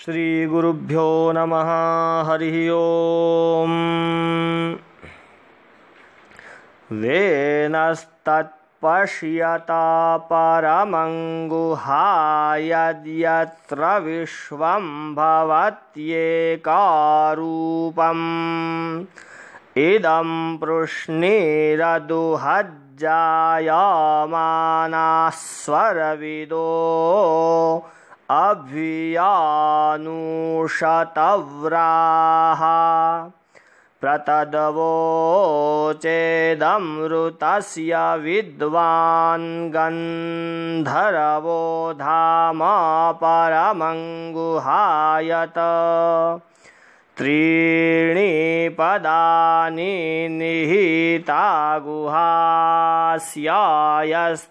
श्रीगुरुभ्यो नमः हरि ओम् वेनस्तत्पश्यत परमङ्गुहायद्यत्र विश्वं भवत्येकारूपम् इदं पृश्निरदुहज्जाय अभियानुषतव्राः प्रतदवो चेदमृतस्य विद्वान् गन्धर्वो धाम परमङ्गुहायत त्रीणि पदानि निहिता गुहास्यायस्त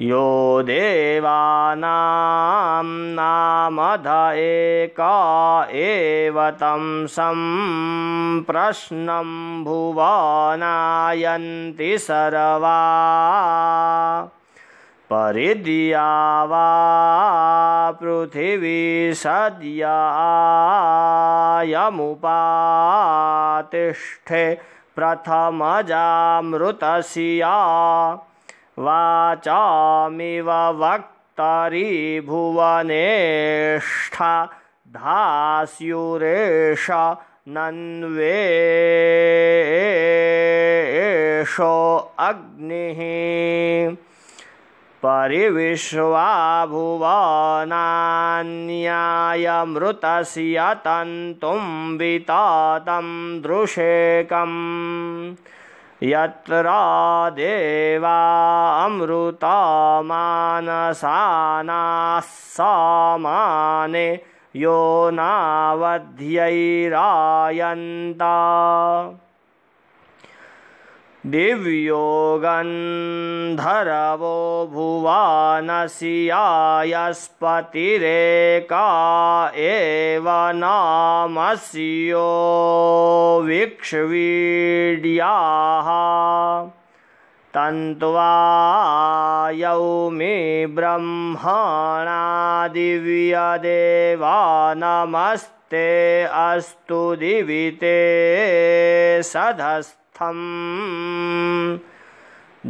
यो देवानां नामधयेक सं प्रश्नं भुवनायन्ति सरवा परिद्या वा पृथिवी सद्यायमुपातिष्ठे वक्तरि वक्तरिभुवनेष्ठ धास्युरेष नन्वेषो अग्निः परिविश्वा भुवनान्यायमृतस्य तन्तुं विततं दृशेकम् यत्र देवा अमृतमानसानाः समाने यो नावध्यैरायन्ता दिव्यो गन्धरवो भुवानशिया यस्पतिरेका एवमसि यो विक्ष्वीड्याः तन्त्वायौमि दिव्यदेवा दिव्यदेवानमस्ते अस्तु दिविते ते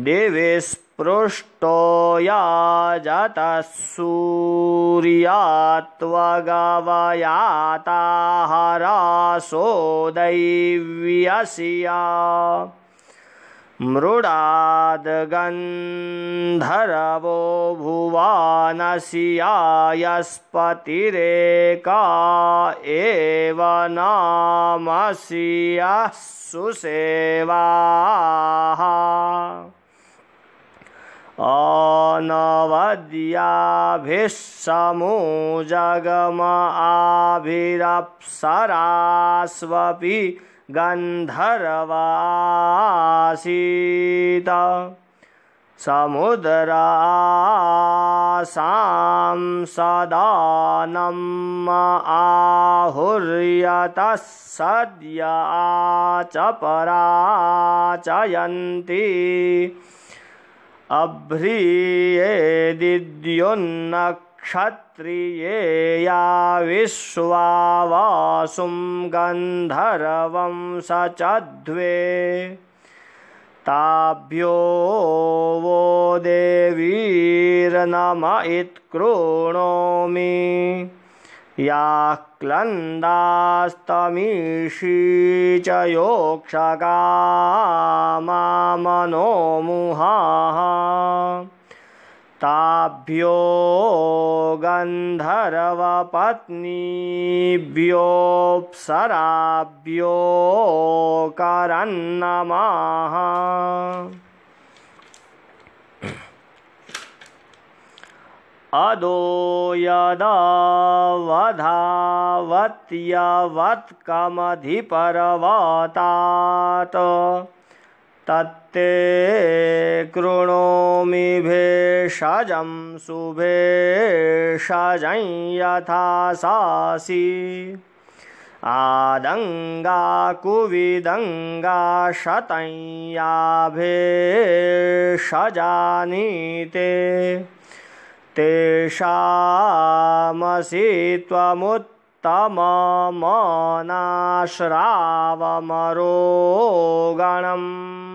दिवि स्पृष्टयाजत सूर्यात्वगवयाता हरासो दैव्यसिया मृणाद्गन्धर्वो भुवानशिया यस्पतिरेका एवमसिसेवा अनवद्याभिस्समु जगम आभिरप्सरास्वपि गन्धर्वासीत समुद्रासां सदानम् आहुर्यतः सद्या च पराचयन्ति अभ्रिये दिद्युन्नक् क्षत्रिये या विश्वासुं गन्धर्वं चध्वे ताभ्यो वो देवीर्नम इत्कृणोमि या क्लन्दास्तमीषी च योक्षगा मा अप्यो गन्धर्वपत्नीभ्योऽप्सराभ्यो करन्नमः अदो यदावधावत्यवत्कमधिपर्वतात् तत्ते कृणोमि भेद शाजं शुभे शाजं यथा सासि आदङ्गा कुविदङ्गा शतं शजानीते तेषामसि त्वमुत्तममनाश्रावमरोगणम्